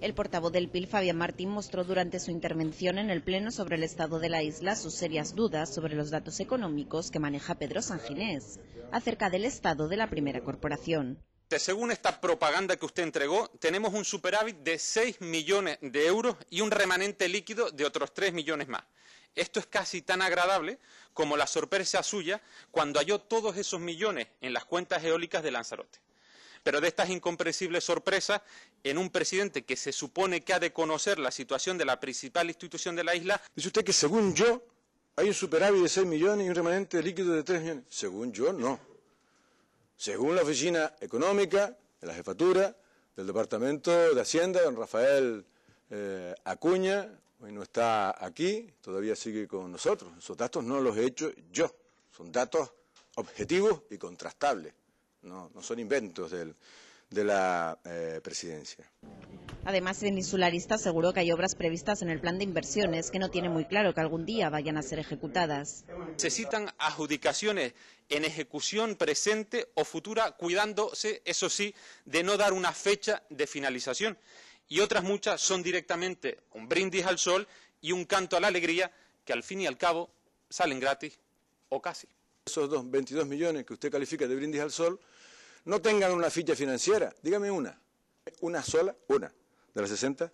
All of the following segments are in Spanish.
El portavoz del PIL, Fabián Martín, mostró durante su intervención en el Pleno sobre el estado de la isla sus serias dudas sobre los datos económicos que maneja Pedro Sanginés acerca del estado de la primera corporación. Según esta propaganda que usted entregó, tenemos un superávit de 6 millones de euros y un remanente líquido de otros 3 millones más. Esto es casi tan agradable como la sorpresa suya cuando halló todos esos millones en las cuentas eólicas de Lanzarote. Pero de estas incomprensibles sorpresas, en un presidente que se supone que ha de conocer la situación de la principal institución de la isla. Dice usted que según yo hay un superávit de 6 millones y un remanente líquido de 3 millones. Según yo, no. Según la Oficina Económica, de la Jefatura, del Departamento de Hacienda, don Rafael eh, Acuña, hoy no está aquí, todavía sigue con nosotros. Esos datos no los he hecho yo, son datos objetivos y contrastables no, no son inventos de la eh, presidencia. Además, el insularista aseguró que hay obras previstas en el plan de inversiones que no tiene muy claro que algún día vayan a ser ejecutadas. Necesitan adjudicaciones en ejecución presente o futura, cuidándose, eso sí, de no dar una fecha de finalización. Y otras muchas son directamente un brindis al sol y un canto a la alegría que al fin y al cabo salen gratis o casi esos dos 22 millones que usted califica de brindis al sol, no tengan una ficha financiera. Dígame una, una sola, una de las 60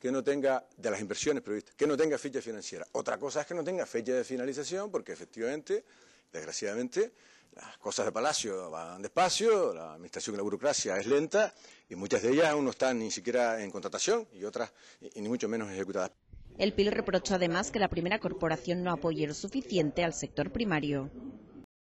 que no tenga, de las inversiones previstas, que no tenga ficha financiera. Otra cosa es que no tenga fecha de finalización, porque efectivamente, desgraciadamente, las cosas de Palacio van despacio, la administración y la burocracia es lenta, y muchas de ellas aún no están ni siquiera en contratación, y otras, ni mucho menos ejecutadas. El PIL reprochó además que la primera corporación no apoye lo suficiente al sector primario.